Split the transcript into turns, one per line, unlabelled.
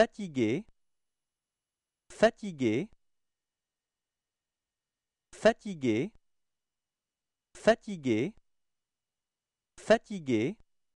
fatigué fatigué fatigué fatigué fatigué